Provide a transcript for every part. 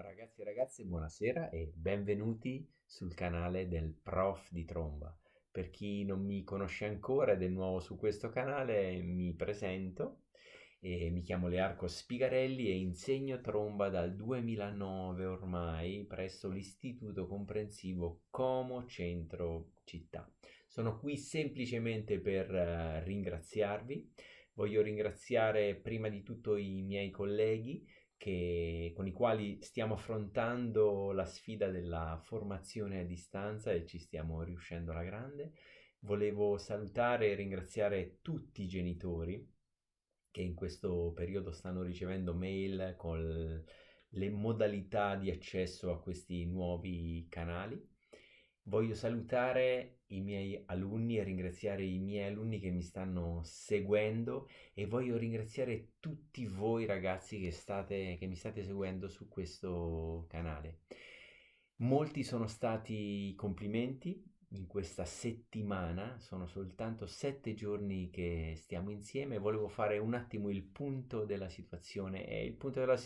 Ragazzi e ragazze, buonasera e benvenuti sul canale del Prof di Tromba. Per chi non mi conosce ancora ed è nuovo su questo canale, mi presento. E mi chiamo Learco Spigarelli e insegno tromba dal 2009 ormai presso l'Istituto Comprensivo Como Centro Città. Sono qui semplicemente per eh, ringraziarvi. Voglio ringraziare prima di tutto i miei colleghi che, con i quali stiamo affrontando la sfida della formazione a distanza e ci stiamo riuscendo alla grande. Volevo salutare e ringraziare tutti i genitori che in questo periodo stanno ricevendo mail con le modalità di accesso a questi nuovi canali Voglio salutare i miei alunni e ringraziare i miei alunni che mi stanno seguendo e voglio ringraziare tutti voi ragazzi che, state, che mi state seguendo su questo canale. Molti sono stati i complimenti in questa settimana, sono soltanto sette giorni che stiamo insieme, volevo fare un attimo il punto della situazione e il punto della,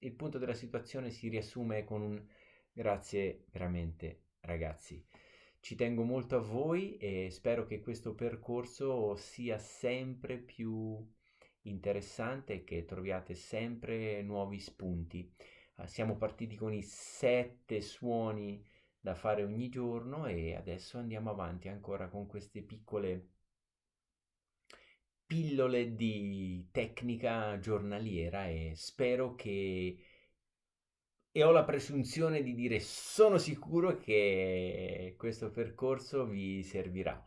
il punto della situazione si riassume con un grazie veramente ragazzi. Ci tengo molto a voi e spero che questo percorso sia sempre più interessante e che troviate sempre nuovi spunti. Ah, siamo partiti con i sette suoni da fare ogni giorno e adesso andiamo avanti ancora con queste piccole pillole di tecnica giornaliera e spero che e ho la presunzione di dire sono sicuro che questo percorso vi servirà.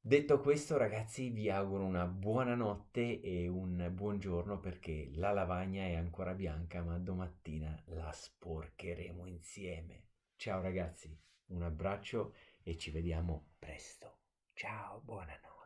Detto questo, ragazzi, vi auguro una buona notte e un buongiorno perché la lavagna è ancora bianca, ma domattina la sporcheremo insieme. Ciao ragazzi, un abbraccio e ci vediamo presto. Ciao, buonanotte.